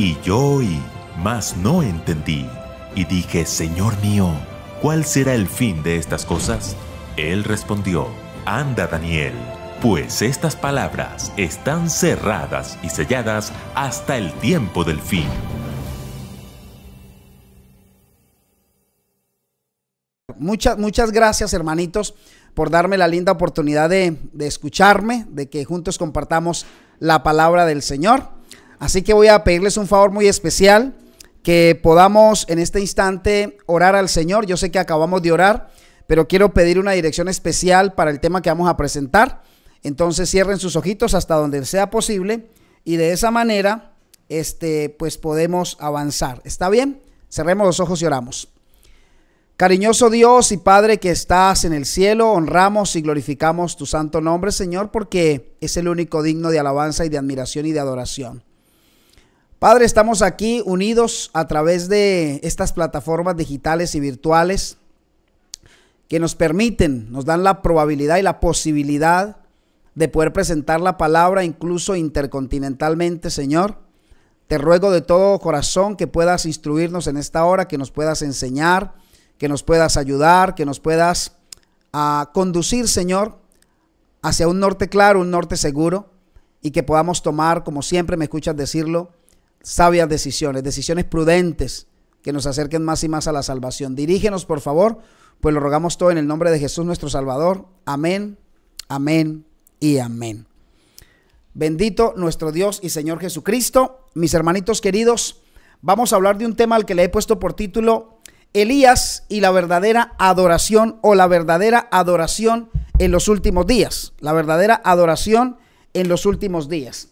Y yo oí, mas no entendí. Y dije, Señor mío, ¿cuál será el fin de estas cosas? Él respondió, Anda Daniel, pues estas palabras están cerradas y selladas hasta el tiempo del fin. Muchas, muchas gracias hermanitos por darme la linda oportunidad de, de escucharme, de que juntos compartamos la palabra del Señor. Así que voy a pedirles un favor muy especial, que podamos en este instante orar al Señor. Yo sé que acabamos de orar, pero quiero pedir una dirección especial para el tema que vamos a presentar. Entonces cierren sus ojitos hasta donde sea posible y de esa manera, este, pues podemos avanzar. ¿Está bien? Cerremos los ojos y oramos. Cariñoso Dios y Padre que estás en el cielo, honramos y glorificamos tu santo nombre, Señor, porque es el único digno de alabanza y de admiración y de adoración. Padre, estamos aquí unidos a través de estas plataformas digitales y virtuales que nos permiten, nos dan la probabilidad y la posibilidad de poder presentar la palabra incluso intercontinentalmente, Señor. Te ruego de todo corazón que puedas instruirnos en esta hora, que nos puedas enseñar, que nos puedas ayudar, que nos puedas a ah, conducir, Señor, hacia un norte claro, un norte seguro, y que podamos tomar, como siempre me escuchas decirlo, sabias decisiones, decisiones prudentes que nos acerquen más y más a la salvación. Dirígenos, por favor, pues lo rogamos todo en el nombre de Jesús nuestro Salvador. Amén, amén y amén. Bendito nuestro Dios y Señor Jesucristo. Mis hermanitos queridos, vamos a hablar de un tema al que le he puesto por título Elías y la verdadera adoración o la verdadera adoración en los últimos días. La verdadera adoración en los últimos días.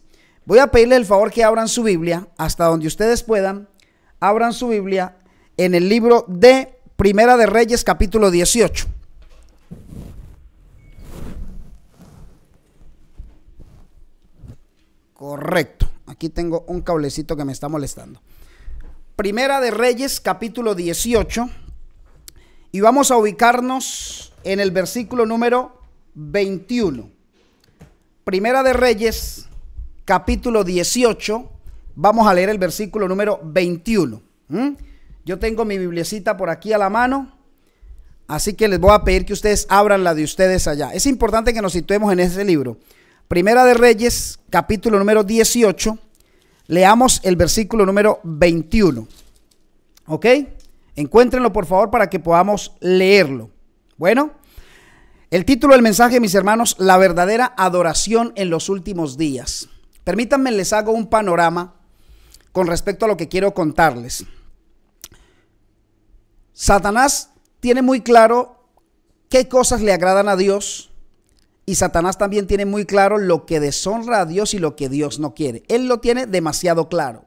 Voy a pedirle el favor que abran su Biblia, hasta donde ustedes puedan, abran su Biblia en el libro de Primera de Reyes capítulo 18. Correcto, aquí tengo un cablecito que me está molestando. Primera de Reyes capítulo 18 y vamos a ubicarnos en el versículo número 21. Primera de Reyes capítulo 18, vamos a leer el versículo número 21. Yo tengo mi biblicita por aquí a la mano, así que les voy a pedir que ustedes abran la de ustedes allá. Es importante que nos situemos en ese libro. Primera de Reyes, capítulo número 18, leamos el versículo número 21. ¿Ok? Encuéntrenlo por favor para que podamos leerlo. Bueno, el título del mensaje, mis hermanos, la verdadera adoración en los últimos días. Permítanme, les hago un panorama con respecto a lo que quiero contarles. Satanás tiene muy claro qué cosas le agradan a Dios y Satanás también tiene muy claro lo que deshonra a Dios y lo que Dios no quiere. Él lo tiene demasiado claro.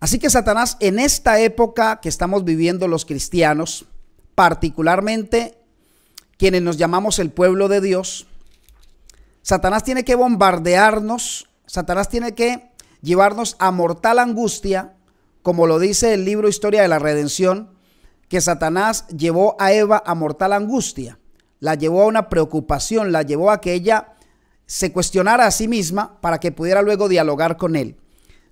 Así que Satanás en esta época que estamos viviendo los cristianos, particularmente quienes nos llamamos el pueblo de Dios, Satanás tiene que bombardearnos Satanás tiene que llevarnos a mortal angustia, como lo dice el libro Historia de la Redención, que Satanás llevó a Eva a mortal angustia, la llevó a una preocupación, la llevó a que ella se cuestionara a sí misma para que pudiera luego dialogar con él.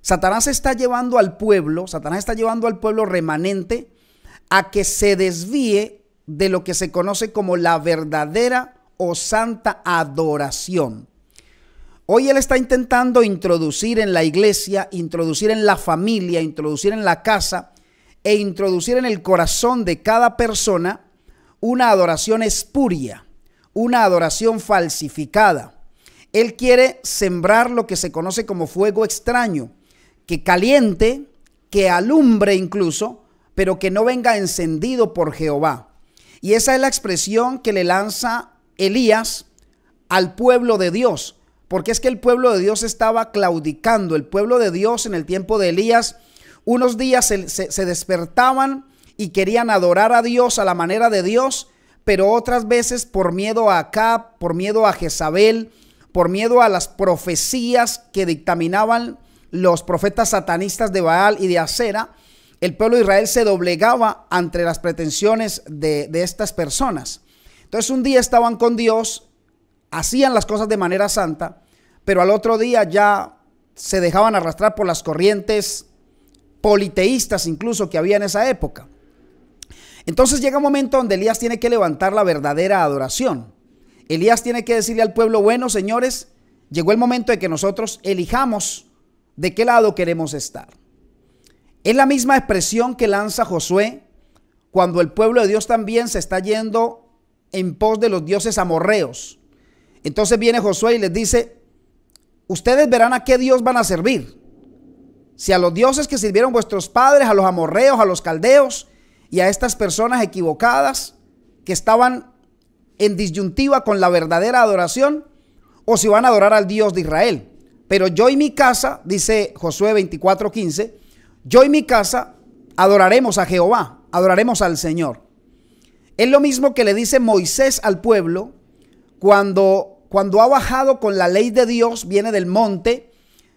Satanás está llevando al pueblo, Satanás está llevando al pueblo remanente a que se desvíe de lo que se conoce como la verdadera o santa adoración. Hoy él está intentando introducir en la iglesia, introducir en la familia, introducir en la casa e introducir en el corazón de cada persona una adoración espuria, una adoración falsificada. Él quiere sembrar lo que se conoce como fuego extraño, que caliente, que alumbre incluso, pero que no venga encendido por Jehová. Y esa es la expresión que le lanza Elías al pueblo de Dios porque es que el pueblo de Dios estaba claudicando. El pueblo de Dios en el tiempo de Elías, unos días se, despertaban y querían adorar a Dios a la manera de Dios, pero otras veces por miedo a Acab, por miedo a Jezabel, por miedo a las profecías que dictaminaban los profetas satanistas de Baal y de Acera, el pueblo de Israel se doblegaba ante las pretensiones de, de estas personas. Entonces un día estaban con Dios, hacían las cosas de manera santa, pero al otro día ya se dejaban arrastrar por las corrientes politeístas incluso que había en esa época. Entonces llega un momento donde Elías tiene que levantar la verdadera adoración. Elías tiene que decirle al pueblo, bueno, señores, llegó el momento de que nosotros elijamos de qué lado queremos estar. Es la misma expresión que lanza Josué cuando el pueblo de Dios también se está yendo en pos de los dioses amorreos. Entonces viene Josué y les dice, ustedes verán a qué Dios van a servir. Si a los dioses que sirvieron vuestros padres, a los amorreos, a los caldeos y a estas personas equivocadas que estaban en disyuntiva con la verdadera adoración, o si van a adorar al Dios de Israel. Pero yo y mi casa, dice Josué 24:15, yo y mi casa adoraremos a Jehová, adoraremos al Señor. Es lo mismo que le dice Moisés al pueblo cuando cuando ha bajado con la ley de Dios, viene del monte,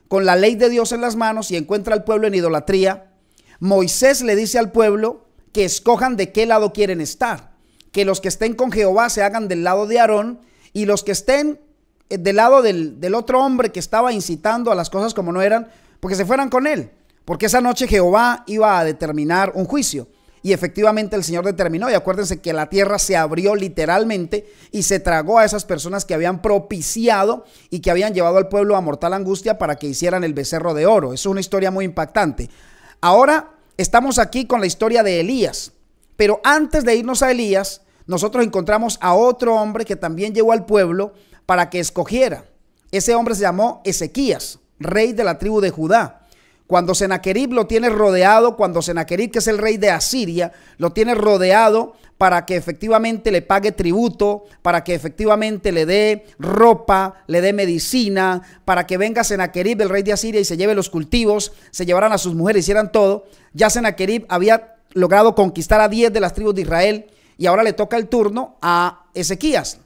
con la ley de Dios en las manos y encuentra al pueblo en idolatría, Moisés le dice al pueblo que escojan de qué lado quieren estar, que los que estén con Jehová se hagan del lado de Aarón y los que estén eh, del lado del, otro hombre que estaba incitando a las cosas como no eran, porque se fueran con él, porque esa noche Jehová iba a determinar un juicio. Y efectivamente el Señor determinó, y acuérdense que la tierra se abrió literalmente y se tragó a esas personas que habían propiciado y que habían llevado al pueblo a mortal angustia para que hicieran el becerro de oro. Es una historia muy impactante. Ahora estamos aquí con la historia de Elías, pero antes de irnos a Elías, nosotros encontramos a otro hombre que también llegó al pueblo para que escogiera. Ese hombre se llamó Ezequías, rey de la tribu de Judá. Cuando Senaquerib lo tiene rodeado, cuando Senaquerib, que es el rey de Asiria, lo tiene rodeado para que efectivamente le pague tributo, para que efectivamente le dé ropa, le dé medicina, para que venga Senaquerib, el rey de Asiria, y se lleve los cultivos, se llevaran a sus mujeres, hicieran todo. Ya Senaquerib había logrado conquistar a 10 de las tribus de Israel y ahora le toca el turno a Ezequías.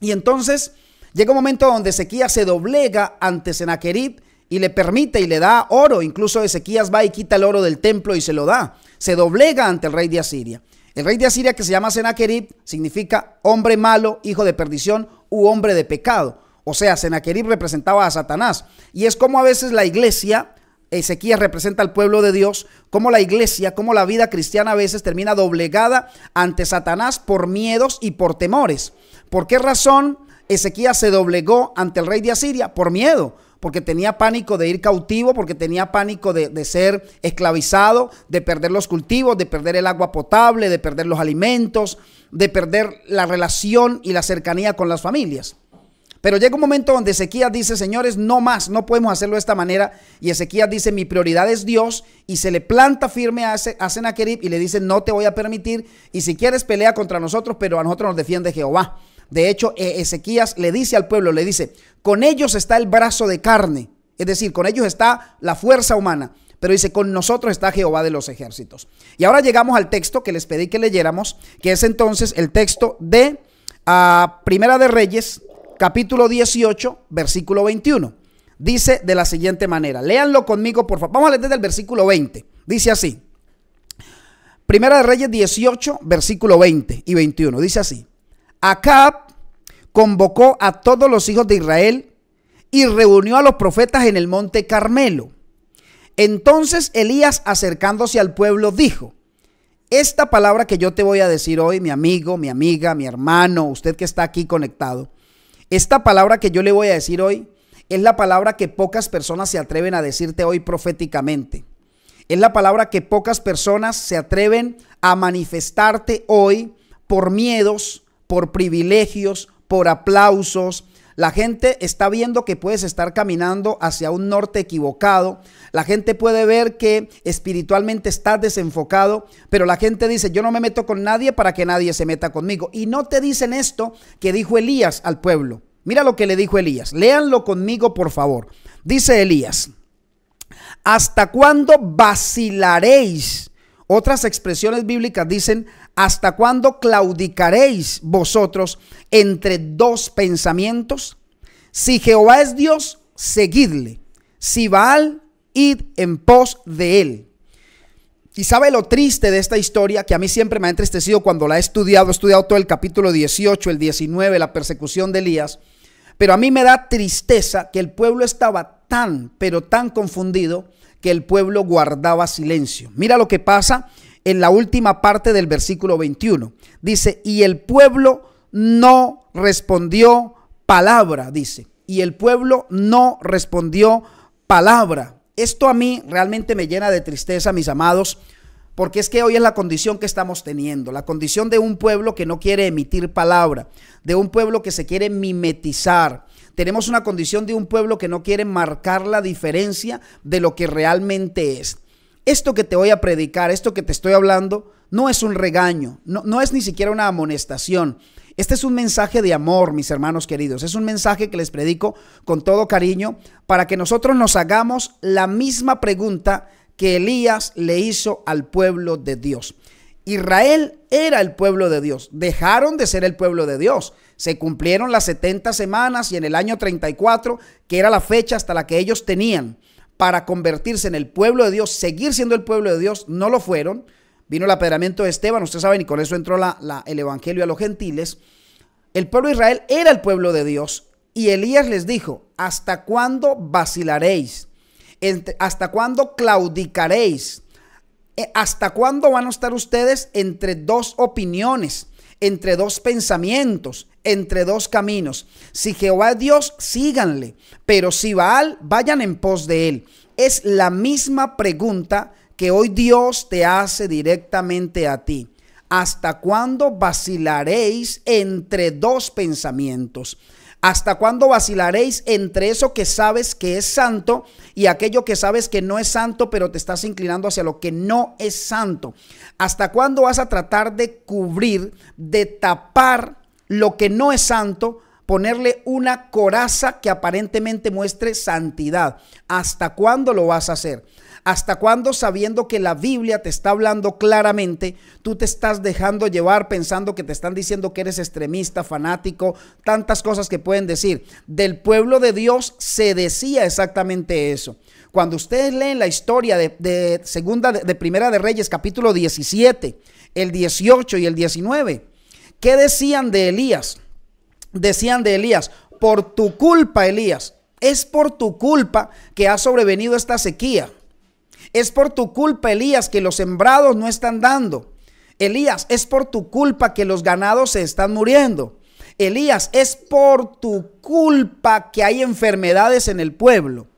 Y entonces llega un momento donde Ezequías se doblega ante Senaquerib y le permite y le da oro. Incluso Ezequías va y quita el oro del templo y se lo da. Se doblega ante el rey de Asiria. El rey de Asiria, que se llama Senaquerib, significa hombre malo, hijo de perdición u hombre de pecado. O sea, Senaquerib representaba a Satanás. Y es como a veces la iglesia, Ezequías representa al pueblo de Dios, como la iglesia, como la vida cristiana a veces termina doblegada ante Satanás por miedos y por temores. ¿Por qué razón Ezequías se doblegó ante el rey de Asiria? Por miedo porque tenía pánico de ir cautivo, porque tenía pánico de, ser esclavizado, de perder los cultivos, de perder el agua potable, de perder los alimentos, de perder la relación y la cercanía con las familias. Pero llega un momento donde Ezequías dice, señores, no más, no podemos hacerlo de esta manera. Y Ezequías dice, mi prioridad es Dios. Y se le planta firme a, Senaquerib y le dice, no te voy a permitir. Y si quieres, pelea contra nosotros, pero a nosotros nos defiende Jehová. De hecho, e- Ezequías le dice al pueblo, le dice, con ellos está el brazo de carne, es decir, con ellos está la fuerza humana, pero dice, con nosotros está Jehová de los ejércitos. Y ahora llegamos al texto que les pedí que leyéramos, que es entonces el texto de ah, Primera de Reyes, capítulo 18, versículo 21. Dice de la siguiente manera, léanlo conmigo, por favor. Vamos a leer desde el versículo 20. Dice así. Primera de Reyes 18, versículo 20 y 21. Dice así. Acab convocó a todos los hijos de Israel y reunió a los profetas en el monte Carmelo. Entonces Elías, acercándose al pueblo, dijo, esta palabra que yo te voy a decir hoy, mi amigo, mi amiga, mi hermano, usted que está aquí conectado, esta palabra que yo le voy a decir hoy es la palabra que pocas personas se atreven a decirte hoy proféticamente. Es la palabra que pocas personas se atreven a manifestarte hoy por miedos, por privilegios, por aplausos. La gente está viendo que puedes estar caminando hacia un norte equivocado. La gente puede ver que espiritualmente estás desenfocado, pero la gente dice, yo no me meto con nadie para que nadie se meta conmigo. Y no te dicen esto que dijo Elías al pueblo. Mira lo que le dijo Elías. Léanlo conmigo, por favor. Dice Elías, ¿hasta cuándo vacilaréis? Otras expresiones bíblicas dicen, ¿Hasta cuándo claudicaréis vosotros entre dos pensamientos? Si Jehová es Dios, seguidle. Si Baal, id en pos de él. Y sabe lo triste de esta historia que a mí siempre me ha entristecido cuando la he estudiado, he estudiado todo el capítulo 18, el 19, la persecución de Elías, pero a mí me da tristeza que el pueblo estaba tan, pero tan confundido que el pueblo guardaba silencio. Mira lo que pasa en la última parte del versículo 21. Dice, y el pueblo no respondió palabra, dice. Y el pueblo no respondió palabra. Esto a mí realmente me llena de tristeza, mis amados, porque es que hoy es la condición que estamos teniendo, la condición de un pueblo que no quiere emitir palabra, de un pueblo que se quiere mimetizar. Tenemos una condición de un pueblo que no quiere marcar la diferencia de lo que realmente es esto que te voy a predicar, esto que te estoy hablando, no es un regaño, no, es ni siquiera una amonestación. Este es un mensaje de amor, mis hermanos queridos. Es un mensaje que les predico con todo cariño para que nosotros nos hagamos la misma pregunta que Elías le hizo al pueblo de Dios. Israel era el pueblo de Dios. Dejaron de ser el pueblo de Dios. Se cumplieron las 70 semanas y en el año 34, que era la fecha hasta la que ellos tenían para convertirse en el pueblo de Dios, seguir siendo el pueblo de Dios, no lo fueron. Vino el apedramiento de Esteban, ustedes saben, y con eso entró el Evangelio a los gentiles. El pueblo de Israel era el pueblo de Dios y Elías les dijo, ¿hasta cuándo vacilaréis? ¿Hasta cuándo claudicaréis? Eh, ¿Hasta cuándo van a estar ustedes entre dos opiniones? entre dos pensamientos, entre dos caminos. Si Jehová es Dios, síganle, pero si Baal, vayan en pos de él. Es la misma pregunta que hoy Dios te hace directamente a ti. ¿Hasta cuándo vacilaréis entre dos pensamientos? ¿Hasta cuándo vacilaréis entre eso que sabes que es santo y aquello que sabes que no es santo, pero te estás inclinando hacia lo que no es santo? ¿Hasta cuándo vas a tratar de cubrir, de tapar lo que no es santo? ponerle una coraza que aparentemente muestre santidad. ¿Hasta cuándo lo vas a hacer? ¿Hasta cuándo sabiendo que la Biblia te está hablando claramente, tú te estás dejando llevar pensando que te están diciendo que eres extremista, fanático, tantas cosas que pueden decir? Del pueblo de Dios se decía exactamente eso. Cuando ustedes leen la historia de, segunda, de, Primera de Reyes, capítulo 17, el 18 y el 19, ¿qué decían de Elías? Decían de Elías, por tu culpa, Elías, es por tu culpa que ha sobrevenido esta sequía. Es por tu culpa, Elías, que los sembrados no están dando. Elías, es por tu culpa que los ganados se están muriendo. Elías, es por tu culpa que hay enfermedades en el pueblo.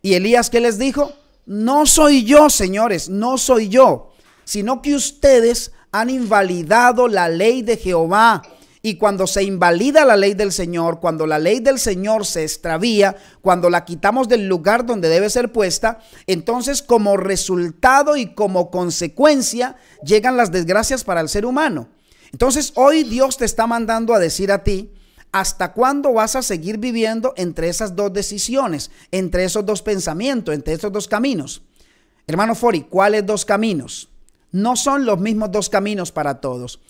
Y Elías, ¿qué les dijo? No soy yo, señores, no soy yo, sino que ustedes han invalidado la ley de Jehová y cuando se invalida la ley del Señor, cuando la ley del Señor se extravía, cuando la quitamos del lugar donde debe ser puesta, entonces como resultado y como consecuencia llegan las desgracias para el ser humano. Entonces hoy Dios te está mandando a decir a ti, ¿hasta cuándo vas a seguir viviendo entre esas dos decisiones, entre esos dos pensamientos, entre esos dos caminos? Hermano Fori, ¿cuáles dos caminos? No son los mismos dos caminos para todos.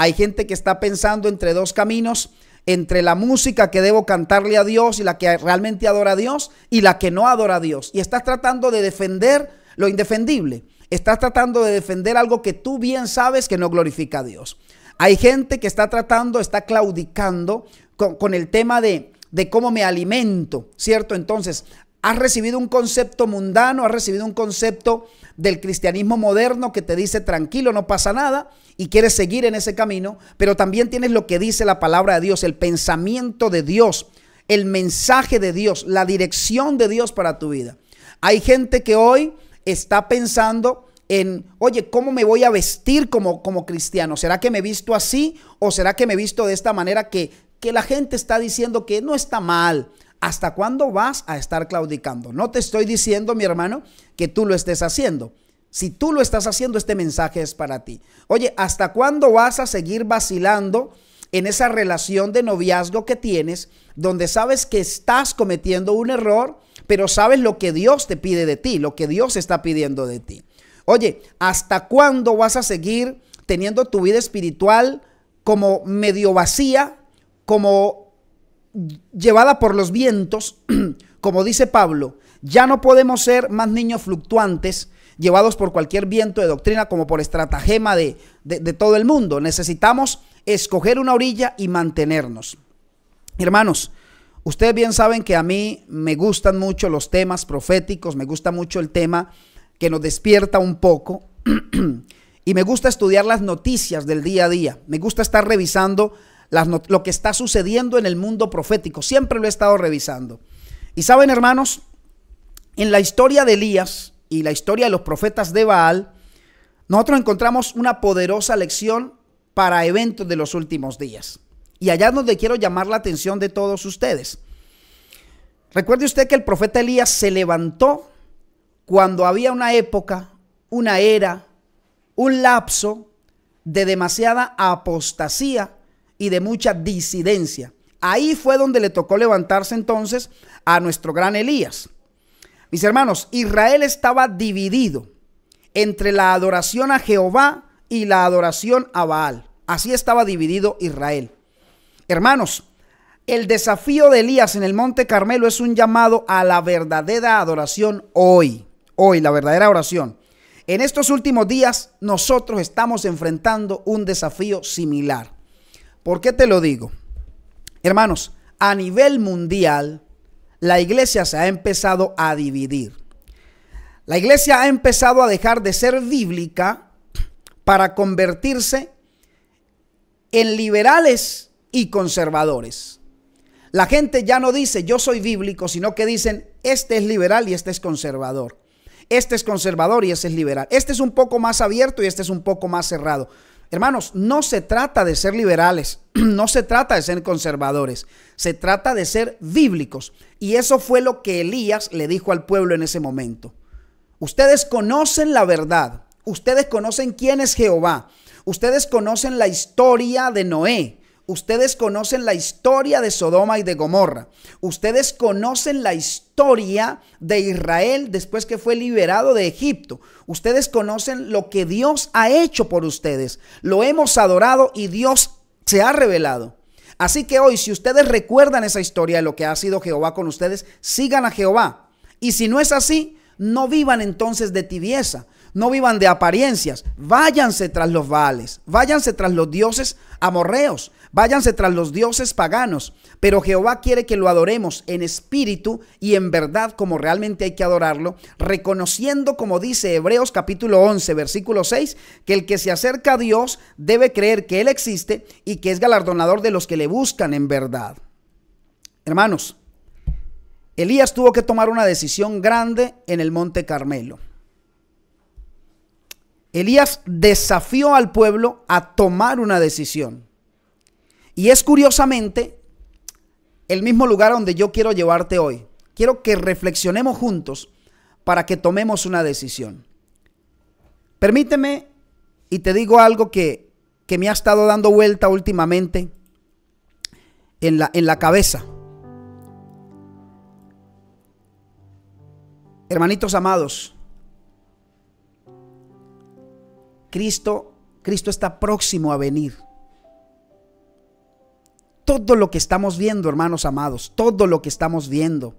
Hay gente que está pensando entre dos caminos, entre la música que debo cantarle a Dios y la que realmente adora a Dios y la que no adora a Dios. Y estás tratando de defender lo indefendible. Estás tratando de defender algo que tú bien sabes que no glorifica a Dios. Hay gente que está tratando, está claudicando con, el tema de, de cómo me alimento, ¿cierto? Entonces, has recibido un concepto mundano, has recibido un concepto del cristianismo moderno que te dice tranquilo, no pasa nada y quieres seguir en ese camino, pero también tienes lo que dice la palabra de Dios, el pensamiento de Dios, el mensaje de Dios, la dirección de Dios para tu vida. Hay gente que hoy está pensando en, oye, ¿cómo me voy a vestir como, como cristiano? ¿Será que me visto así o será que me visto de esta manera que, que la gente está diciendo que no está mal? ¿Hasta cuándo vas a estar claudicando? No te estoy diciendo, mi hermano, que tú lo estés haciendo. Si tú lo estás haciendo, este mensaje es para ti. Oye, ¿hasta cuándo vas a seguir vacilando en esa relación de noviazgo que tienes, donde sabes que estás cometiendo un error, pero sabes lo que Dios te pide de ti, lo que Dios está pidiendo de ti? Oye, ¿hasta cuándo vas a seguir teniendo tu vida espiritual como medio vacía, como llevada por los vientos, como dice Pablo, ya no podemos ser más niños fluctuantes, llevados por cualquier viento de doctrina, como por estratagema de, todo el mundo. Necesitamos escoger una orilla y mantenernos. Hermanos, ustedes bien saben que a mí me gustan mucho los temas proféticos, me gusta mucho el tema que nos despierta un poco. y me gusta estudiar las noticias del día a día. Me gusta estar revisando lo que está sucediendo en el mundo profético. Siempre lo he estado revisando. Y saben, hermanos, en la historia de Elías y la historia de los profetas de Baal, nosotros encontramos una poderosa lección para eventos de los últimos días. Y allá es donde quiero llamar la atención de todos ustedes. Recuerde usted que el profeta Elías se levantó cuando había una época, una era, un lapso de demasiada apostasía y de mucha disidencia. Ahí fue donde le tocó levantarse entonces a nuestro gran Elías. Mis hermanos, Israel estaba dividido entre la adoración a Jehová y la adoración a Baal. Así estaba dividido Israel. Hermanos, el desafío de Elías en el Monte Carmelo es un llamado a la verdadera adoración hoy, hoy, la verdadera oración. En estos últimos días nosotros estamos enfrentando un desafío similar. ¿Por qué te lo digo? Hermanos, a nivel mundial, la iglesia se ha empezado a dividir. La iglesia ha empezado a dejar de ser bíblica para convertirse en liberales y conservadores. La gente ya no dice yo soy bíblico, sino que dicen este es liberal y este es conservador. Este es conservador y ese es liberal. Este es un poco más abierto y este es un poco más cerrado. Hermanos, no se trata de ser liberales, no se trata de ser conservadores, se trata de ser bíblicos. Y eso fue lo que Elías le dijo al pueblo en ese momento. Ustedes conocen la verdad, ustedes conocen quién es Jehová, ustedes conocen la historia de Noé, Ustedes conocen la historia de Sodoma y de Gomorra. Ustedes conocen la historia de Israel después que fue liberado de Egipto. Ustedes conocen lo que Dios ha hecho por ustedes. Lo hemos adorado y Dios se ha revelado. Así que hoy, si ustedes recuerdan esa historia de lo que ha sido Jehová con ustedes, sigan a Jehová. Y si no es así, no vivan entonces de tibieza, no vivan de apariencias. Váyanse tras los vales. Váyanse tras los dioses amorreos. Váyanse tras los dioses paganos. Pero Jehová quiere que lo adoremos en espíritu y en verdad como realmente hay que adorarlo, reconociendo como dice Hebreos capítulo 11, versículo 6, que el que se acerca a Dios debe creer que Él existe y que es galardonador de los que le buscan en verdad. Hermanos, Elías tuvo que tomar una decisión grande en el monte Carmelo. Elías desafió al pueblo a tomar una decisión. Y es curiosamente el mismo lugar donde yo quiero llevarte hoy. Quiero que reflexionemos juntos para que tomemos una decisión. Permíteme y te digo algo que, me ha estado dando vuelta últimamente en la, en la cabeza. Hermanitos amados, Cristo, Cristo está próximo a venir. Todo lo que estamos viendo, hermanos amados, todo lo que estamos viendo,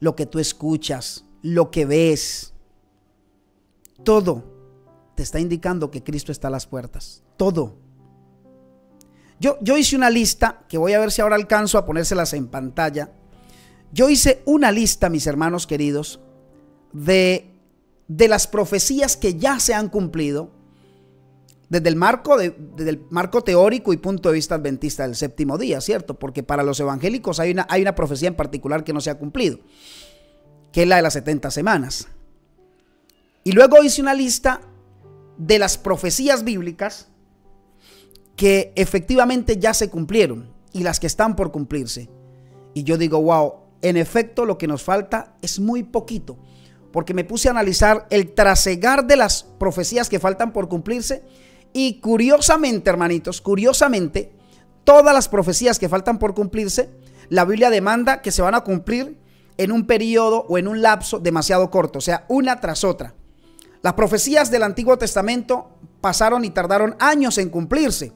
lo que tú escuchas, lo que ves, todo te está indicando que Cristo está a las puertas. Todo. Yo, yo hice una lista, que voy a ver si ahora alcanzo a ponérselas en pantalla. Yo hice una lista, mis hermanos queridos, de, de las profecías que ya se han cumplido desde el, marco marco teórico y punto de vista adventista del séptimo día, ¿cierto? Porque para los evangélicos hay una, hay una profecía en particular que no se ha cumplido, que es la de las 70 semanas. Y luego hice una lista de las profecías bíblicas que efectivamente ya se cumplieron y las que están por cumplirse. Y yo digo, wow, en efecto lo que nos falta es muy poquito, porque me puse a analizar el trasegar de las profecías que faltan por cumplirse y curiosamente, hermanitos, curiosamente, todas las profecías que faltan por cumplirse, la Biblia demanda que se van a cumplir en un periodo o en un lapso demasiado corto, o sea, una tras otra. Las profecías del Antiguo Testamento pasaron y tardaron años en cumplirse.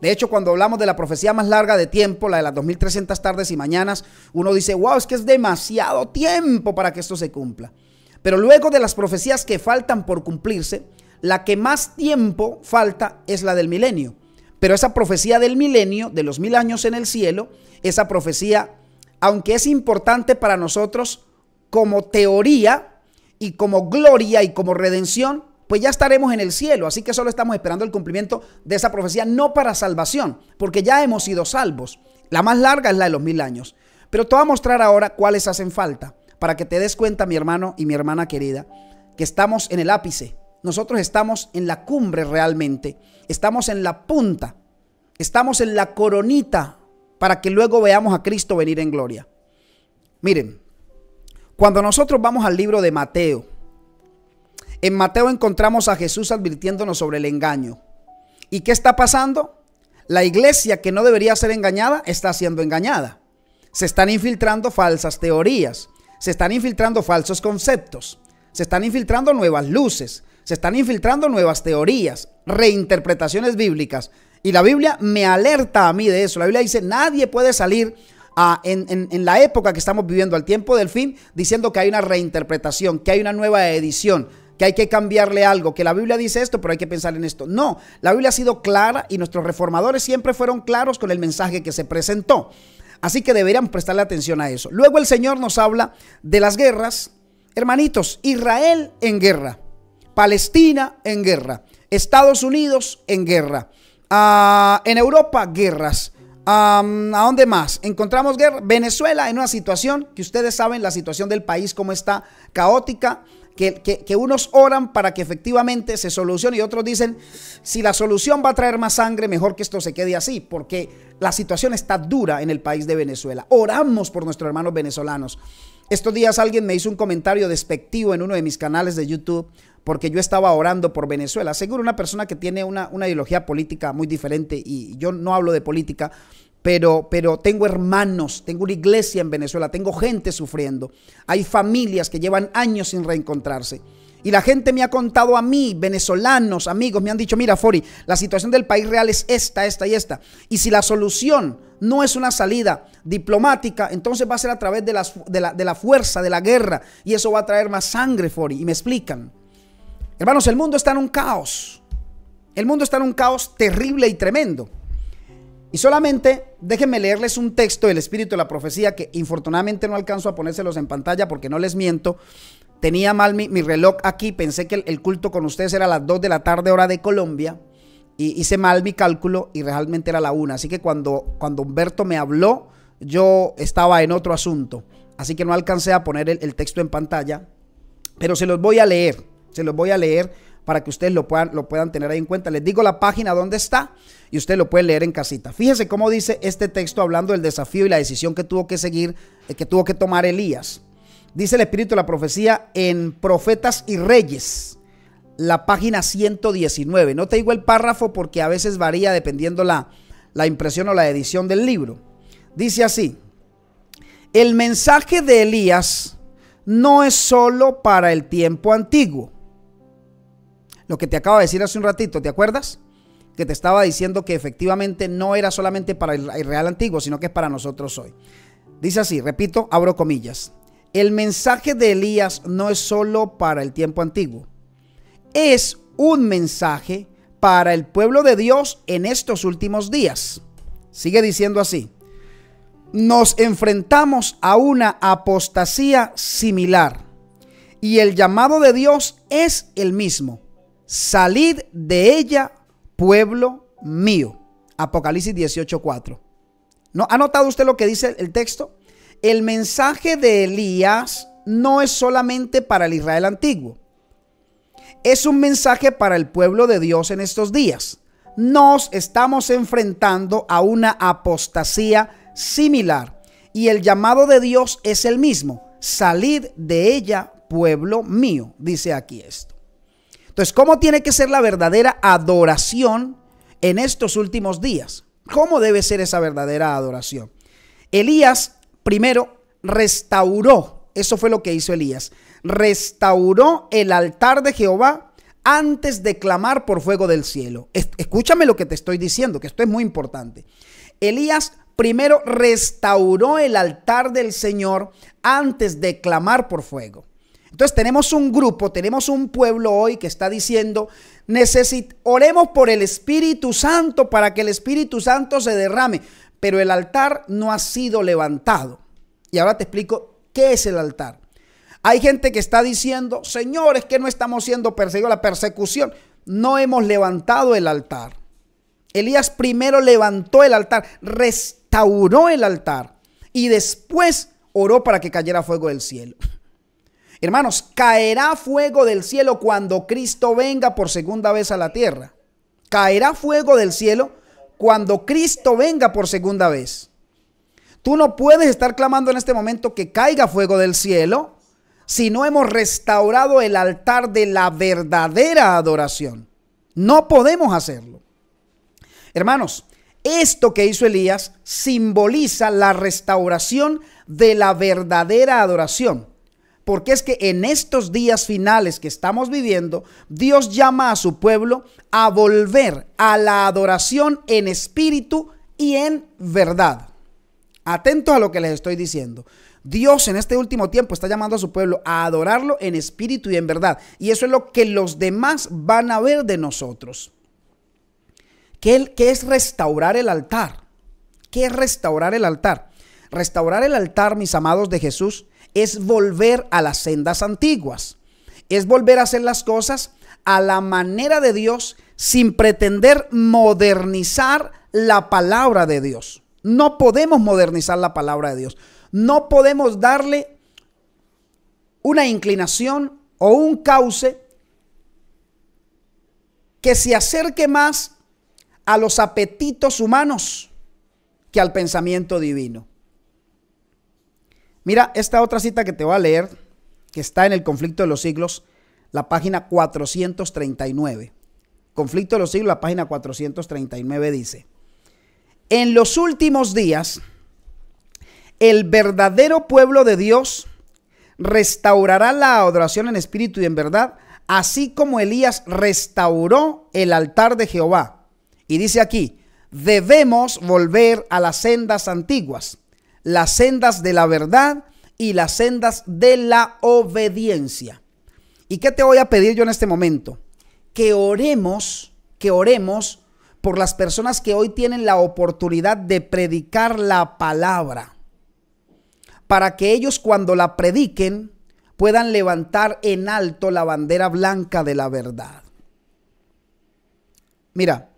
De hecho, cuando hablamos de la profecía más larga de tiempo, la de las 2300 tardes y mañanas, uno dice, wow, es que es demasiado tiempo para que esto se cumpla. Pero luego de las profecías que faltan por cumplirse, la que más tiempo falta es la del milenio. Pero esa profecía del milenio, de los mil años en el cielo, esa profecía, aunque es importante para nosotros como teoría y como gloria y como redención, pues ya estaremos en el cielo. Así que solo estamos esperando el cumplimiento de esa profecía, no para salvación, porque ya hemos sido salvos. La más larga es la de los mil años. Pero te voy a mostrar ahora cuáles hacen falta, para que te des cuenta, mi hermano y mi hermana querida, que estamos en el ápice, nosotros estamos en la cumbre realmente, estamos en la punta, estamos en la coronita para que luego veamos a Cristo venir en gloria. Miren, cuando nosotros vamos al libro de Mateo, en Mateo encontramos a Jesús advirtiéndonos sobre el engaño. ¿Y qué está pasando? La iglesia que no debería ser engañada está siendo engañada. Se están infiltrando falsas teorías, se están infiltrando falsos conceptos, se están infiltrando nuevas luces, se están infiltrando nuevas teorías, reinterpretaciones bíblicas. Y la Biblia me alerta a mí de eso. La Biblia dice, nadie puede salir en, en, la época que estamos viviendo, al tiempo del fin, diciendo que hay una reinterpretación, que hay una nueva edición, que hay que cambiarle algo, que la Biblia dice esto, pero hay que pensar en esto. No, la Biblia ha sido clara y nuestros reformadores siempre fueron claros con el mensaje que se presentó. Así que deberíamos prestarle atención a eso. Luego el Señor nos habla de las guerras. Hermanitos, Israel en guerra. Palestina en guerra. Estados Unidos en guerra. Ah, en Europa, guerras. ¿A dónde más? Encontramos guerra. Venezuela en una situación que ustedes saben, la situación del país como está caótica. Que, que, unos oran para que efectivamente se solucione y otros dicen, si la solución va a traer más sangre, mejor que esto se quede así, porque la situación está dura en el país de Venezuela. Oramos por nuestros hermanos venezolanos. Estos días alguien me hizo un comentario despectivo en uno de mis canales de YouTube porque yo estaba orando por Venezuela. Seguro una persona que tiene una, ideología política muy diferente, y yo no hablo de política, pero, pero, tengo hermanos, tengo una iglesia en Venezuela, tengo gente sufriendo, hay familias que llevan años sin reencontrarse. Y la gente me ha contado a mí, venezolanos, amigos, me han dicho, mira, Fori, la situación del país real es esta, esta y esta. Y si la solución no es una salida diplomática, entonces va a ser a través de, de, la, de la fuerza, de la guerra. Y eso va a traer más sangre, Fori. Y me explican. Hermanos, el mundo está en un caos. El mundo está en un caos terrible y tremendo. Y solamente déjenme leerles un texto del Espíritu de la Profecía que infortunadamente no alcanzo a ponérselos en pantalla porque no les miento. Tenía mal mi, reloj aquí, pensé que el, culto con ustedes era a las 2 de la tarde hora de Colombia y hice mal mi cálculo y realmente era la 1. Así que cuando, cuando Humberto me habló, yo estaba en otro asunto. Así que no alcancé a poner el, el texto en pantalla, pero se los voy a leer. Se los voy a leer para que ustedes lo puedan, lo puedan tener ahí en cuenta. Les digo la página donde está y usted lo puede leer en casita. Fíjese cómo dice este texto hablando del desafío y la decisión que tuvo que seguir, eh, que tuvo que tomar Elías. Dice el espíritu de la profecía en Profetas y Reyes, la página 119. No te digo el párrafo porque a veces varía dependiendo la, la impresión o la edición del libro. Dice así, el mensaje de Elías no es solo para el tiempo antiguo lo que te acabo de decir hace un ratito, ¿te acuerdas? Que te estaba diciendo que efectivamente no era solamente para el Real antiguo, sino que es para nosotros hoy. Dice así, repito, abro comillas. El mensaje de Elías no es solo para el tiempo antiguo. Es un mensaje para el pueblo de Dios en estos últimos días. Sigue diciendo así. Nos enfrentamos a una apostasía similar y el llamado de Dios es el mismo. Salid de ella, pueblo mío. Apocalipsis 18:4. ¿No ha notado usted lo que dice el texto? El mensaje de Elías no es solamente para el Israel antiguo. Es un mensaje para el pueblo de Dios en estos días. Nos estamos enfrentando a una apostasía similar y el llamado de Dios es el mismo. Salid de ella, pueblo mío, dice aquí esto. Entonces, ¿cómo tiene que ser la verdadera adoración en estos últimos días? ¿Cómo debe ser esa verdadera adoración? Elías primero restauró, eso fue lo que hizo Elías, restauró el altar de Jehová antes de clamar por fuego del cielo. Escúchame lo que te estoy diciendo, que esto es muy importante. Elías primero restauró el altar del Señor antes de clamar por fuego. Entonces tenemos un grupo, tenemos un pueblo hoy que está diciendo, oremos por el Espíritu Santo para que el Espíritu Santo se derrame, pero el altar no ha sido levantado. Y ahora te explico qué es el altar. Hay gente que está diciendo, señores, que no estamos siendo perseguidos, la persecución. No hemos levantado el altar. Elías primero levantó el altar, restauró el altar y después oró para que cayera fuego del cielo. Hermanos, caerá fuego del cielo cuando Cristo venga por segunda vez a la tierra. Caerá fuego del cielo cuando Cristo venga por segunda vez. Tú no puedes estar clamando en este momento que caiga fuego del cielo si no hemos restaurado el altar de la verdadera adoración. No podemos hacerlo. Hermanos, esto que hizo Elías simboliza la restauración de la verdadera adoración porque es que en estos días finales que estamos viviendo, Dios llama a su pueblo a volver a la adoración en espíritu y en verdad. Atentos a lo que les estoy diciendo. Dios en este último tiempo está llamando a su pueblo a adorarlo en espíritu y en verdad. Y eso es lo que los demás van a ver de nosotros. ¿Qué, es restaurar el altar? ¿Qué es restaurar el altar? Restaurar el altar, mis amados de Jesús, es volver a las sendas antiguas, es volver a hacer las cosas a la manera de Dios sin pretender modernizar la palabra de Dios. No podemos modernizar la palabra de Dios. No podemos darle una inclinación o un cauce que se acerque más a los apetitos humanos que al pensamiento divino. Mira esta otra cita que te voy a leer, que está en el conflicto de los siglos, la página 439. Conflicto de los siglos, la página 439 dice, en los últimos días, el verdadero pueblo de Dios restaurará la adoración en espíritu y en verdad, así como Elías restauró el altar de Jehová. Y dice aquí, debemos volver a las sendas antiguas las sendas de la verdad y las sendas de la obediencia. ¿Y qué te voy a pedir yo en este momento? Que oremos, que oremos por las personas que hoy tienen la oportunidad de predicar la palabra, para que ellos cuando la prediquen puedan levantar en alto la bandera blanca de la verdad. Mira,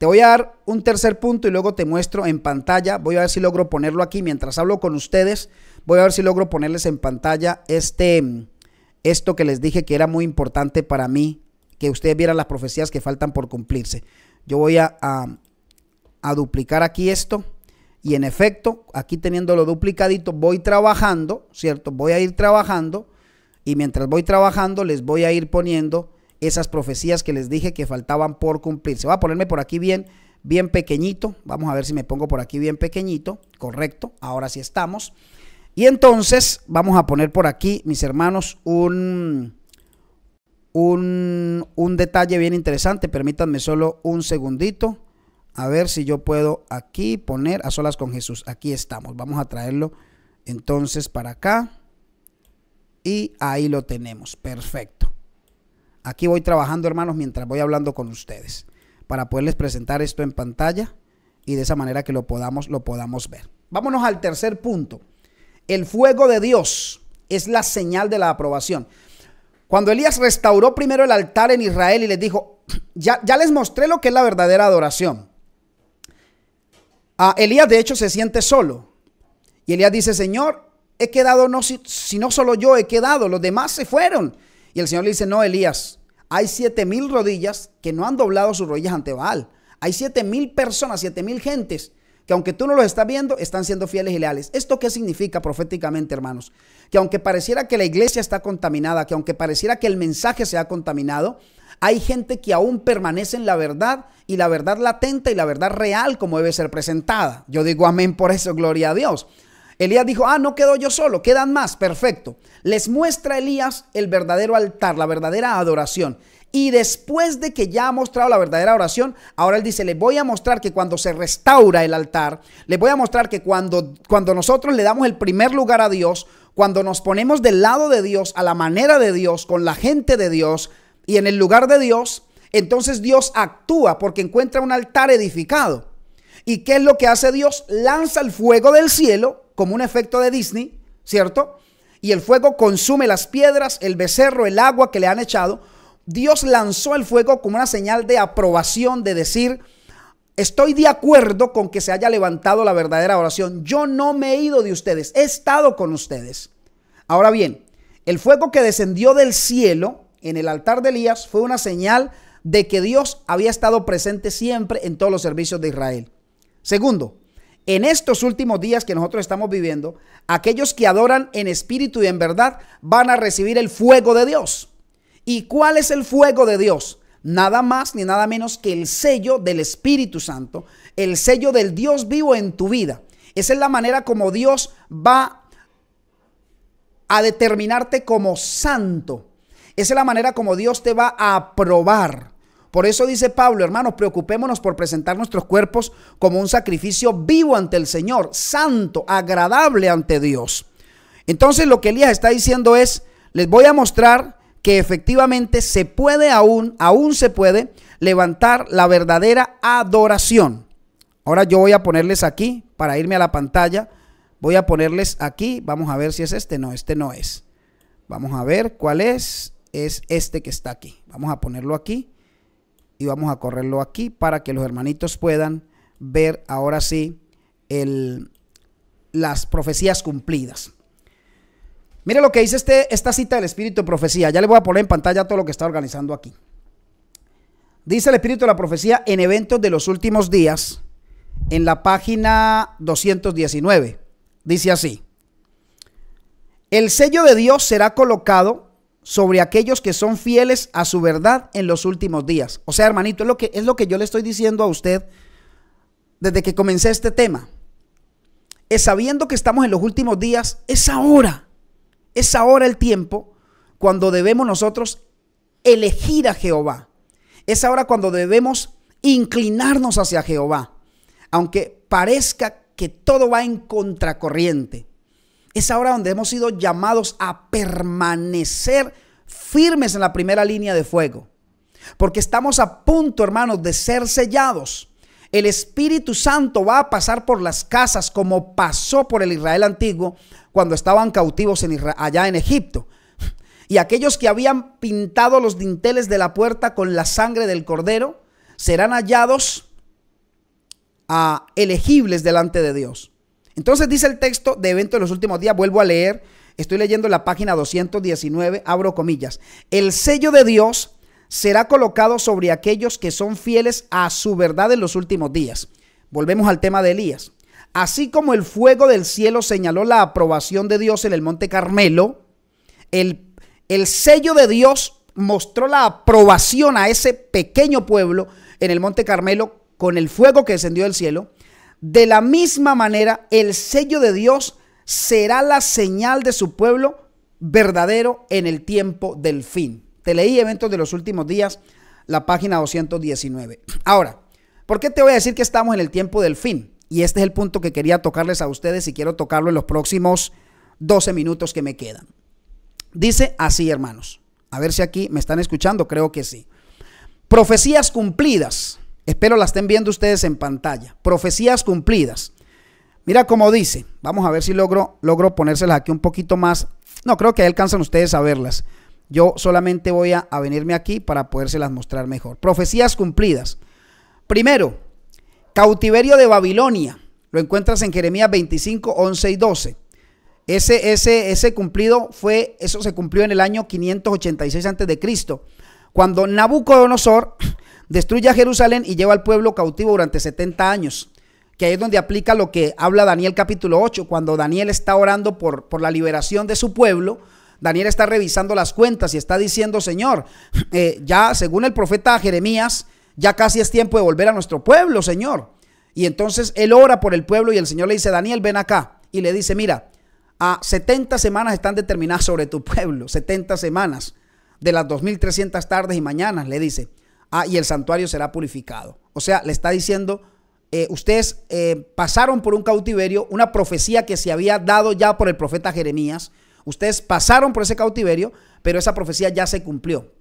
te voy a dar un tercer punto y luego te muestro en pantalla. Voy a ver si logro ponerlo aquí mientras hablo con ustedes. Voy a ver si logro ponerles en pantalla este, esto que les dije que era muy importante para mí, que ustedes vieran las profecías que faltan por cumplirse. Yo voy a, duplicar aquí esto. Y en efecto, aquí teniéndolo duplicadito, voy trabajando, ¿cierto? Voy a ir trabajando. Y mientras voy trabajando, les voy a ir poniendo esas profecías que les dije que faltaban por cumplirse. Voy a ponerme por aquí bien, bien pequeñito. Vamos a ver si me pongo por aquí bien pequeñito. Correcto, ahora sí estamos. Y entonces vamos a poner por aquí, mis hermanos, un, un detalle bien interesante. Permítanme solo un segundito. A ver si yo puedo aquí poner a solas con Jesús. Aquí estamos. Vamos a traerlo entonces para acá. Y ahí lo tenemos. Perfecto. Aquí voy trabajando, hermanos, mientras voy hablando con ustedes, para poderles presentar esto en pantalla y de esa manera que lo podamos, lo podamos ver. Vámonos al tercer punto. El fuego de Dios es la señal de la aprobación. Cuando Elías restauró primero el altar en Israel y les dijo, ya, ya les mostré lo que es la verdadera adoración. A ah, Elías de hecho se siente solo. Y Elías dice, Señor, he quedado, no, si, si no solo yo he quedado, los demás se fueron. Y el Señor le dice, no, Elías, hay siete mil rodillas que no han doblado sus rodillas ante Baal. Hay siete mil personas, siete mil gentes que aunque tú no los estás viendo, están siendo fieles y leales. ¿Esto qué significa proféticamente, hermanos? Que aunque pareciera que la iglesia está contaminada, que aunque pareciera que el mensaje se ha contaminado, hay gente que aún permanece en la verdad y la verdad latente y la verdad real como debe ser presentada. Yo digo amén por eso, gloria a Dios. Elías dijo, ah, no quedo yo solo, quedan más, perfecto. Les muestra Elías el verdadero altar, la verdadera adoración. Y después de que ya ha mostrado la verdadera oración, ahora él dice, le voy a mostrar que cuando se restaura el altar, le voy a mostrar que cuando, cuando nosotros le damos el primer lugar a Dios, cuando nos ponemos del lado de Dios, a la manera de Dios, con la gente de Dios y en el lugar de Dios, entonces Dios actúa porque encuentra un altar edificado. ¿Y qué es lo que hace Dios? Lanza el fuego del cielo como un efecto de Disney, ¿cierto? Y el fuego consume las piedras, el becerro, el agua que le han echado. Dios lanzó el fuego como una señal de aprobación, de decir, estoy de acuerdo con que se haya levantado la verdadera oración. Yo no me he ido de ustedes, he estado con ustedes. Ahora bien, el fuego que descendió del cielo en el altar de Elías fue una señal de que Dios había estado presente siempre en todos los servicios de Israel. Segundo, en estos últimos días que nosotros estamos viviendo, aquellos que adoran en espíritu y en verdad van a recibir el fuego de Dios. ¿Y cuál es el fuego de Dios? Nada más ni nada menos que el sello del Espíritu Santo, el sello del Dios vivo en tu vida. Esa es la manera como Dios va a determinarte como santo. Esa es la manera como Dios te va a aprobar. Por eso dice Pablo, hermanos, preocupémonos por presentar nuestros cuerpos como un sacrificio vivo ante el Señor, santo, agradable ante Dios. Entonces lo que Elías está diciendo es, les voy a mostrar que efectivamente se puede aún, aún se puede levantar la verdadera adoración. Ahora yo voy a ponerles aquí, para irme a la pantalla, voy a ponerles aquí, vamos a ver si es este, no, este no es. Vamos a ver cuál es, es este que está aquí. Vamos a ponerlo aquí y vamos a correrlo aquí para que los hermanitos puedan ver ahora sí las profecías cumplidas. Mire lo que dice este, esta cita del Espíritu de Profecía. Ya le voy a poner en pantalla todo lo que está organizando aquí. Dice el Espíritu de la Profecía en eventos de los últimos días, en la página 219. Dice así. El sello de Dios será colocado sobre aquellos que son fieles a su verdad en los últimos días. O sea, hermanito, es lo que, es lo que yo le estoy diciendo a usted desde que comencé este tema. Es sabiendo que estamos en los últimos días, es ahora, es ahora el tiempo cuando debemos nosotros elegir a Jehová. Es ahora cuando debemos inclinarnos hacia Jehová, aunque parezca que todo va en contracorriente. Es ahora donde hemos sido llamados a permanecer firmes en la primera línea de fuego. Porque estamos a punto, hermanos, de ser sellados. El Espíritu Santo va a pasar por las casas como pasó por el Israel antiguo cuando estaban cautivos allá en Egipto. Y aquellos que habían pintado los dinteles de la puerta con la sangre del cordero serán hallados a ah, elegibles delante de Dios. Entonces dice el texto de evento de los últimos días, vuelvo a leer, estoy leyendo la página 219, abro comillas, el sello de Dios será colocado sobre aquellos que son fieles a su verdad en los últimos días. Volvemos al tema de Elías. Así como el fuego del cielo señaló la aprobación de Dios en el monte Carmelo, el, el sello de Dios mostró la aprobación a ese pequeño pueblo en el monte Carmelo con el fuego que descendió del cielo. De la misma manera, el sello de Dios será la señal de su pueblo verdadero en el tiempo del fin. Te leí eventos de los últimos días, la página 219. Ahora, ¿por qué te voy a decir que estamos en el tiempo del fin? Y este es el punto que quería tocarles a ustedes y quiero tocarlo en los próximos 12 minutos que me quedan. Dice así, hermanos. A ver si aquí me están escuchando, creo que sí. Profecías cumplidas. Espero la estén viendo ustedes en pantalla. Profecías cumplidas. Mira cómo dice. Vamos a ver si logro, logro ponérselas aquí un poquito más. No, creo que alcanzan ustedes a verlas. Yo solamente voy a, venirme aquí para podérselas mostrar mejor. Profecías cumplidas. Primero, cautiverio de Babilonia. Lo encuentras en Jeremías 25, 11 y 12. Ese, ese, ese cumplido fue, eso se cumplió en el año 586 a.C., cuando Nabucodonosor destruye a Jerusalén y lleva al pueblo cautivo durante 70 años, que ahí es donde aplica lo que habla Daniel capítulo 8, cuando Daniel está orando por, por la liberación de su pueblo. Daniel está revisando las cuentas y está diciendo, Señor, eh, ya según el profeta Jeremías, ya casi es tiempo de volver a nuestro pueblo, Señor. Y entonces él ora por el pueblo y el Señor le dice, Daniel, ven acá. Y le dice, mira, a 70 semanas están determinadas sobre tu pueblo, 70 semanas de las 2.300 tardes y mañanas, le dice ah, y el santuario será purificado. O sea, le está diciendo, eh, ustedes eh, pasaron por un cautiverio, una profecía que se había dado ya por el profeta Jeremías. Ustedes pasaron por ese cautiverio, pero esa profecía ya se cumplió.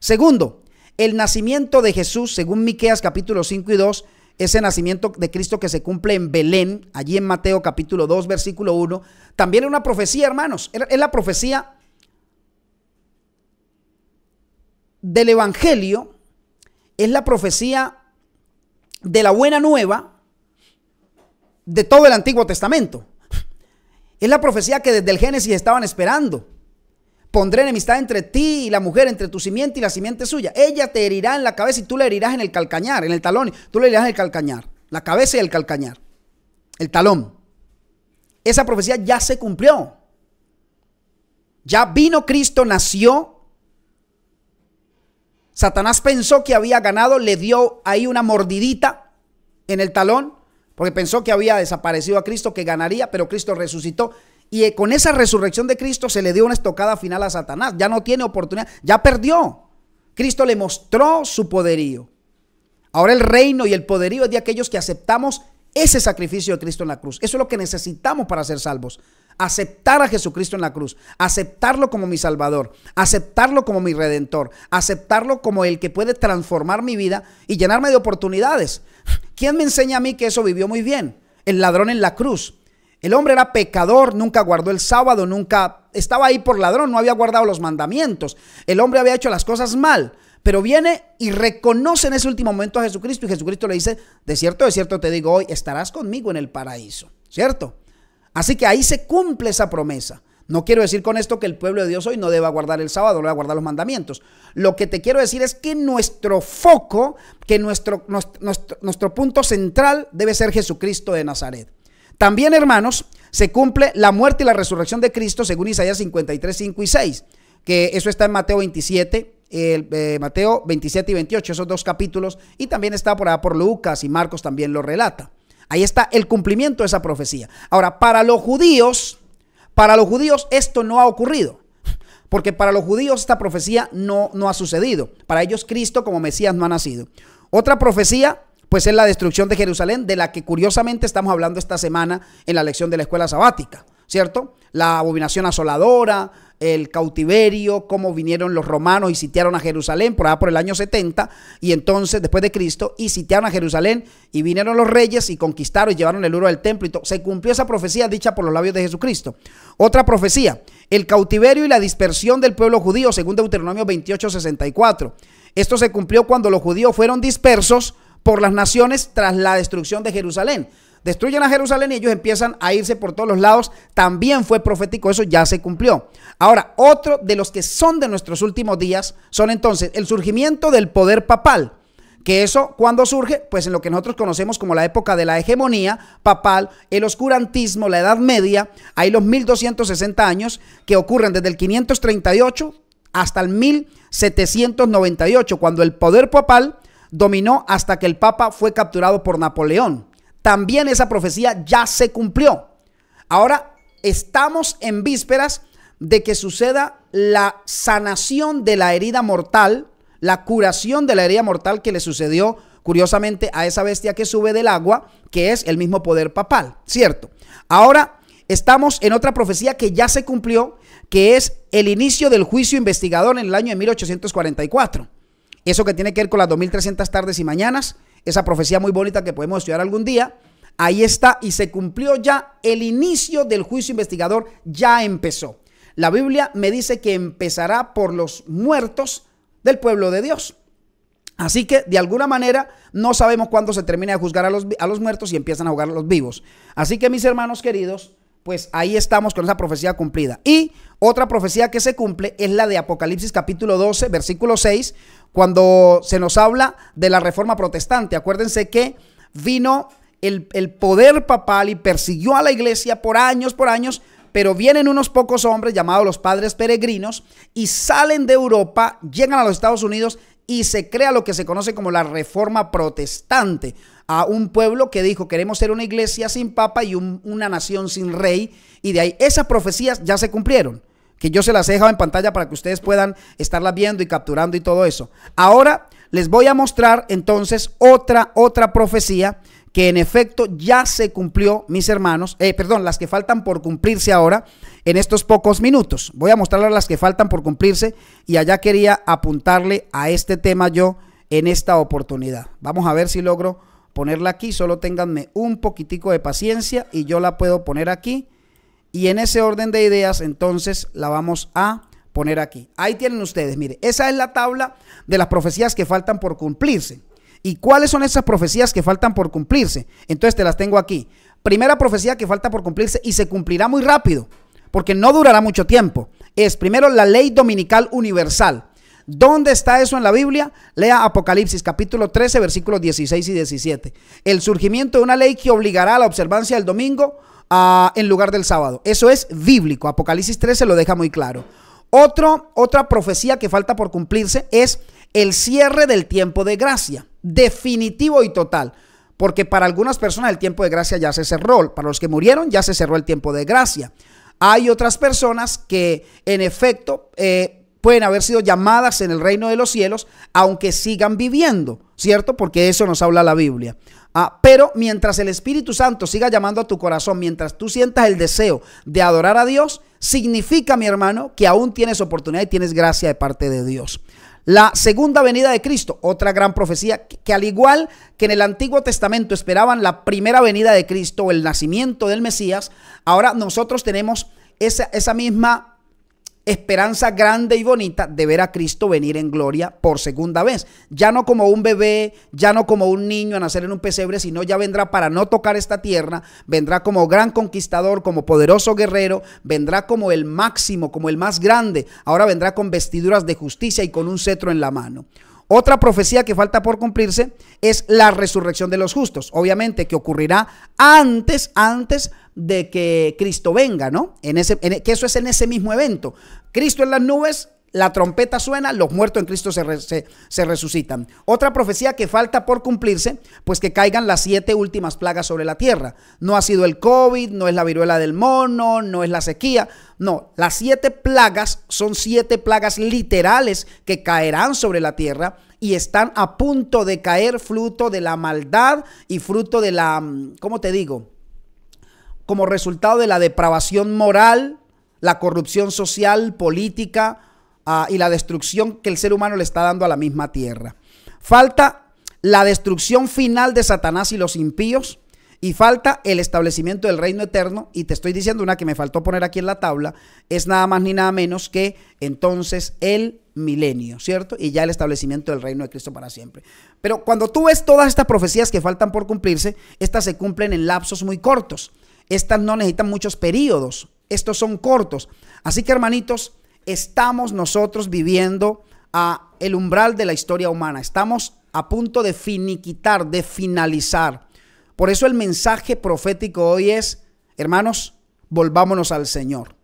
Segundo, el nacimiento de Jesús, según Miqueas capítulo 5 y 2, ese nacimiento de Cristo que se cumple en Belén, allí en Mateo capítulo 2, versículo 1, también es una profecía, hermanos, es la profecía del Evangelio es la profecía de la buena nueva de todo el Antiguo Testamento. Es la profecía que desde el Génesis estaban esperando. Pondré enemistad entre ti y la mujer, entre tu simiente y la simiente suya. Ella te herirá en la cabeza y tú le herirás en el calcañar, en el talón. Tú le herirás en el calcañar, la cabeza y el calcañar, el talón. Esa profecía ya se cumplió. Ya vino Cristo, nació, Satanás pensó que había ganado, le dio ahí una mordidita en el talón, porque pensó que había desaparecido a Cristo, que ganaría, pero Cristo resucitó. Y eh, con esa resurrección de Cristo se le dio una estocada final a Satanás. Ya no tiene oportunidad, ya perdió. Cristo le mostró su poderío. Ahora el reino y el poderío es de aquellos que aceptamos ese sacrificio de Cristo en la cruz. Eso es lo que necesitamos para ser salvos aceptar a Jesucristo en la cruz, aceptarlo como mi Salvador, aceptarlo como mi Redentor, aceptarlo como el que puede transformar mi vida y llenarme de oportunidades. ¿Quién me enseña a mí que eso vivió muy bien? El ladrón en la cruz. El hombre era pecador, nunca guardó el sábado, nunca estaba ahí por ladrón, no había guardado los mandamientos. El hombre había hecho las cosas mal, pero viene y reconoce en ese último momento a Jesucristo y Jesucristo le dice, de cierto, de cierto te digo hoy, estarás conmigo en el paraíso, ¿cierto? Así que ahí se cumple esa promesa. No quiero decir con esto que el pueblo de Dios hoy no deba guardar el sábado, no deba guardar los mandamientos. Lo que te quiero decir es que nuestro foco, que nuestro, nuestro, punto central debe ser Jesucristo de Nazaret. También, hermanos, se cumple la muerte y la resurrección de Cristo según Isaías 53, 5 y 6, que eso está en Mateo 27, eh, Mateo 27 y 28, esos dos capítulos, y también está por, por Lucas y Marcos también lo relata. Ahí está el cumplimiento de esa profecía. Ahora, para los judíos, para los judíos esto no ha ocurrido. Porque para los judíos esta profecía no, no ha sucedido. Para ellos Cristo como Mesías no ha nacido. Otra profecía pues es la destrucción de Jerusalén, de la que curiosamente estamos hablando esta semana en la lección de la escuela sabática. ¿cierto? La abominación asoladora, el cautiverio, cómo vinieron los romanos y sitiaron a Jerusalén por allá por el año 70 y entonces después de Cristo y sitiaron a Jerusalén y vinieron los reyes y conquistaron y llevaron el oro del templo y Se cumplió esa profecía dicha por los labios de Jesucristo. Otra profecía, el cautiverio y la dispersión del pueblo judío según Deuteronomio 28, 64. Esto se cumplió cuando los judíos fueron dispersos por las naciones tras la destrucción de Jerusalén. Destruyen a Jerusalén y ellos empiezan a irse por todos los lados. También fue profético, eso ya se cumplió. Ahora, otro de los que son de nuestros últimos días son entonces el surgimiento del poder papal. Que eso, cuando surge? Pues en lo que nosotros conocemos como la época de la hegemonía papal, el oscurantismo, la Edad Media, hay los 1260 años que ocurren desde el 538 hasta el 1798, cuando el poder papal dominó hasta que el Papa fue capturado por Napoleón también esa profecía ya se cumplió. Ahora estamos en vísperas de que suceda la sanación de la herida mortal, la curación de la herida mortal que le sucedió curiosamente a esa bestia que sube del agua, que es el mismo poder papal, ¿cierto? Ahora estamos en otra profecía que ya se cumplió, que es el inicio del juicio investigador en el año de 1844. Eso que tiene que ver con las 2300 tardes y mañanas, esa profecía muy bonita que podemos estudiar algún día. Ahí está y se cumplió ya el inicio del juicio investigador, ya empezó. La Biblia me dice que empezará por los muertos del pueblo de Dios. Así que de alguna manera no sabemos cuándo se termina de juzgar a los, a los muertos y empiezan a juzgar a los vivos. Así que mis hermanos queridos, pues ahí estamos con esa profecía cumplida. Y otra profecía que se cumple es la de Apocalipsis capítulo 12, versículo 6, cuando se nos habla de la reforma protestante. Acuérdense que vino el, poder papal y persiguió a la iglesia por años, por años, pero vienen unos pocos hombres llamados los padres peregrinos y salen de Europa, llegan a los Estados Unidos y se crea lo que se conoce como la reforma protestante, a un pueblo que dijo queremos ser una iglesia sin papa y una nación sin rey, y de ahí esas profecías ya se cumplieron que yo se las he dejado en pantalla para que ustedes puedan estarlas viendo y capturando y todo eso. Ahora les voy a mostrar entonces otra, otra profecía que en efecto ya se cumplió, mis hermanos, eh, perdón, las que faltan por cumplirse ahora en estos pocos minutos. Voy a mostrarles las que faltan por cumplirse y allá quería apuntarle a este tema yo en esta oportunidad. Vamos a ver si logro ponerla aquí, solo ténganme un poquitico de paciencia y yo la puedo poner aquí y en ese orden de ideas, entonces la vamos a poner aquí. Ahí tienen ustedes, mire, esa es la tabla de las profecías que faltan por cumplirse. ¿Y cuáles son esas profecías que faltan por cumplirse? Entonces te las tengo aquí. Primera profecía que falta por cumplirse y se cumplirá muy rápido, porque no durará mucho tiempo. Es primero la ley dominical universal. ¿Dónde está eso en la Biblia? Lea Apocalipsis capítulo 13 versículos 16 y 17. El surgimiento de una ley que obligará a la observancia del domingo en lugar del sábado. Eso es bíblico. Apocalipsis 13 lo deja muy claro. otra profecía que falta por cumplirse es el cierre del tiempo de gracia, definitivo y total. Porque para algunas personas el tiempo de gracia ya se cerró. Para los que murieron ya se cerró el tiempo de gracia. Hay otras personas que en efecto eh, pueden haber sido llamadas en el reino de los cielos, aunque sigan viviendo, ¿cierto? Porque eso nos habla la Biblia. Ah, pero mientras el Espíritu Santo siga llamando a tu corazón, mientras tú sientas el deseo de adorar a Dios, significa, mi hermano, que aún tienes oportunidad y tienes gracia de parte de Dios. La segunda venida de Cristo, otra gran profecía, que, al igual que en el Antiguo Testamento esperaban la primera venida de Cristo el nacimiento del Mesías, ahora nosotros tenemos esa, esa misma esperanza grande y bonita de ver a Cristo venir en gloria por segunda vez. Ya no como un bebé, ya no como un niño a nacer en un pesebre, sino ya vendrá para no tocar esta tierra, vendrá como gran conquistador, como poderoso guerrero, vendrá como el máximo, como el más grande. Ahora vendrá con vestiduras de justicia y con un cetro en la mano. Otra profecía que falta por cumplirse es la resurrección de los justos, obviamente que ocurrirá antes, antes de que Cristo venga, ¿no? En ese, en, e, que eso es en ese mismo evento. Cristo en las nubes la trompeta suena, los muertos en Cristo se, resucitan. Otra profecía que falta por cumplirse, pues que caigan las siete últimas plagas sobre la tierra. No ha sido el COVID, no es la viruela del mono, no es la sequía. No, las siete plagas son siete plagas literales que caerán sobre la tierra y están a punto de caer fruto de la maldad y fruto de la, mm, ¿cómo te digo? Como resultado de la depravación moral, la corrupción social, política, Ah, y la destrucción que el ser humano le está dando a la misma tierra. Falta la destrucción final de Satanás y los impíos. Y falta el establecimiento del reino eterno. Y te estoy diciendo una que me faltó poner aquí en la tabla. Es nada más ni nada menos que entonces el milenio, ¿cierto? Y ya el establecimiento del reino de Cristo para siempre. Pero cuando tú ves todas estas profecías que faltan por cumplirse, estas se cumplen en lapsos muy cortos. Estas no necesitan muchos periodos. Estos son cortos. Así que hermanitos, estamos nosotros viviendo a el umbral de la historia humana. Estamos a punto de finiquitar, de finalizar. Por eso el mensaje profético hoy es, hermanos, volvámonos al Señor.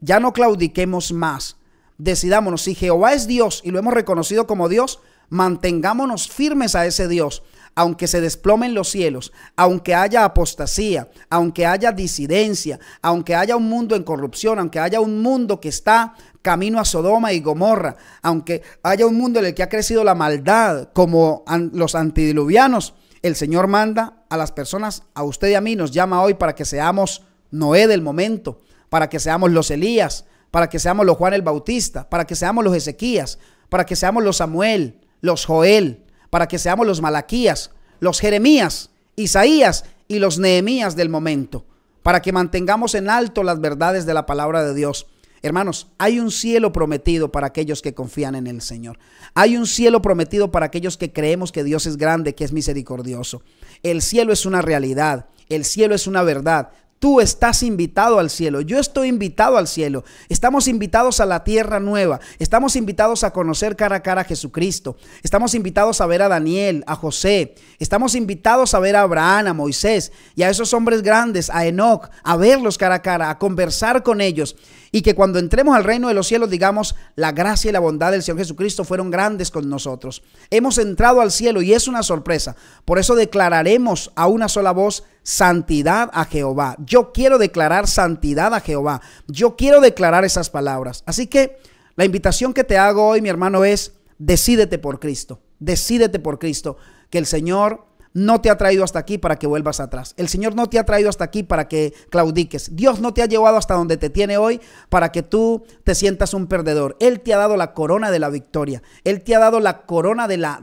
Ya no claudiquemos más. Decidámonos, si Jehová es Dios y lo hemos reconocido como Dios, mantengámonos firmes a ese Dios aunque se desplomen los cielos, aunque haya apostasía, aunque haya disidencia, aunque haya un mundo en corrupción, aunque haya un mundo que está camino a Sodoma y Gomorra, aunque haya un mundo en el que ha crecido la maldad como los antidiluvianos, el Señor manda a las personas, a usted y a mí, nos llama hoy para que seamos Noé del momento, para que seamos los Elías, para que seamos los Juan el Bautista, para que seamos los Ezequías, para que seamos los Samuel, los Joel, para que seamos los Malaquías, los Jeremías, Isaías y los Nehemías del momento, para que mantengamos en alto las verdades de la palabra de Dios. Hermanos, hay un cielo prometido para aquellos que confían en el Señor. Hay un cielo prometido para aquellos que creemos que Dios es grande, que es misericordioso. El cielo es una realidad, el cielo es una verdad, Tú estás invitado al cielo, yo estoy invitado al cielo, estamos invitados a la tierra nueva, estamos invitados a conocer cara a cara a Jesucristo, estamos invitados a ver a Daniel, a José, estamos invitados a ver a Abraham, a Moisés y a esos hombres grandes, a Enoch, a verlos cara a cara, a conversar con ellos y que cuando entremos al reino de los cielos digamos, la gracia y la bondad del Señor Jesucristo fueron grandes con nosotros. Hemos entrado al cielo y es una sorpresa, por eso declararemos a una sola voz santidad a Jehová. Yo quiero declarar santidad a Jehová. Yo quiero declarar esas palabras. Así que la invitación que te hago hoy, mi hermano, es decídete por Cristo. Decídete por Cristo. Que el Señor no te ha traído hasta aquí para que vuelvas atrás. El Señor no te ha traído hasta aquí para que claudiques. Dios no te ha llevado hasta donde te tiene hoy para que tú te sientas un perdedor. Él te ha dado la corona de la victoria. Él te ha dado la corona de, la,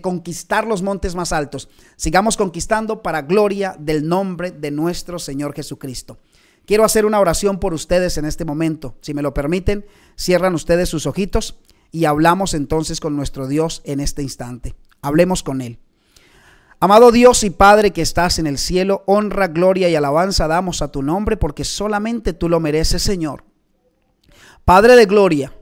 conquistar los montes más altos. Sigamos conquistando para gloria del nombre de nuestro Señor Jesucristo. Quiero hacer una oración por ustedes en este momento. Si me lo permiten, cierran ustedes sus ojitos y hablamos entonces con nuestro Dios en este instante. Hablemos con Él. Amado Dios y Padre que estás en el cielo, honra, gloria y alabanza damos a tu nombre porque solamente tú lo mereces, Señor. Padre de gloria,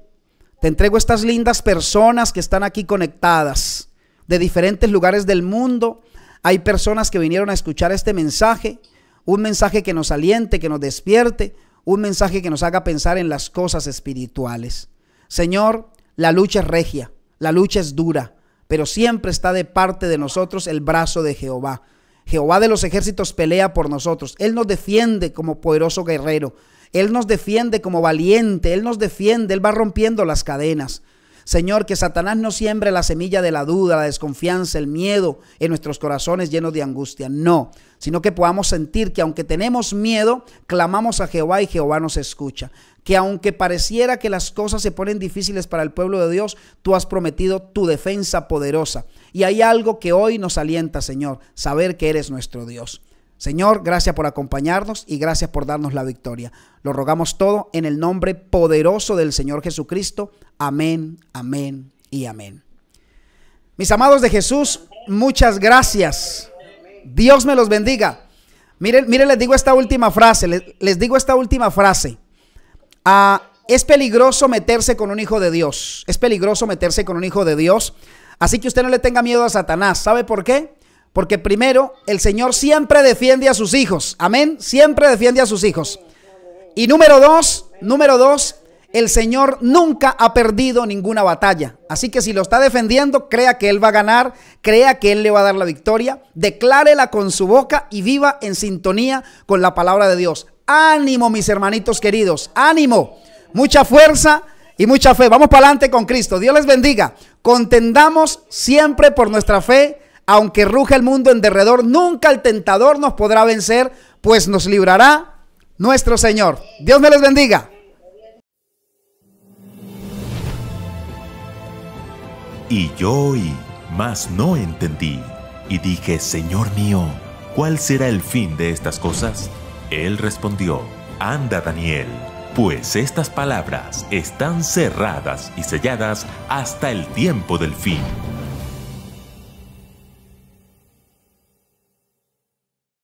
te entrego estas lindas personas que están aquí conectadas de diferentes lugares del mundo. Hay personas que vinieron a escuchar este mensaje, un mensaje que nos aliente, que nos despierte, un mensaje que nos haga pensar en las cosas espirituales. Señor, la lucha es regia, la lucha es dura, pero siempre está de parte de nosotros el brazo de Jehová. Jehová de los ejércitos pelea por nosotros. Él nos defiende como poderoso guerrero. Él nos defiende como valiente. Él nos defiende. Él va rompiendo las cadenas. Señor, que Satanás no siembre la semilla de la duda, la desconfianza, el miedo en nuestros corazones llenos de angustia. No, sino que podamos sentir que aunque tenemos miedo, clamamos a Jehová y Jehová nos escucha que aunque pareciera que las cosas se ponen difíciles para el pueblo de Dios, tú has prometido tu defensa poderosa. Y hay algo que hoy nos alienta, Señor, saber que eres nuestro Dios. Señor, gracias por acompañarnos y gracias por darnos la victoria. Lo rogamos todo en el nombre poderoso del Señor Jesucristo. Amén, amén y amén. Mis amados de Jesús, muchas gracias. Dios me los bendiga. Miren, miren les digo esta última frase, les, les digo esta última frase. Ah, es peligroso meterse con un hijo de Dios. Es peligroso meterse con un hijo de Dios. Así que usted no le tenga miedo a Satanás. ¿Sabe por qué? Porque primero, el Señor siempre defiende a sus hijos. Amén. Siempre defiende a sus hijos. Y número dos, número dos, el Señor nunca ha perdido ninguna batalla. Así que si lo está defendiendo, crea que Él va a ganar, crea que Él le va a dar la victoria, declárela con su boca y viva en sintonía con la palabra de Dios. Ánimo, mis hermanitos queridos, ánimo, mucha fuerza y mucha fe. Vamos para adelante con Cristo. Dios les bendiga. Contendamos siempre por nuestra fe, aunque ruja el mundo en derredor, nunca el tentador nos podrá vencer, pues nos librará nuestro Señor. Dios me les bendiga. Y yo hoy más no entendí, y dije, Señor mío, ¿cuál será el fin de estas cosas? Él respondió, Anda Daniel, pues estas palabras están cerradas y selladas hasta el tiempo del fin.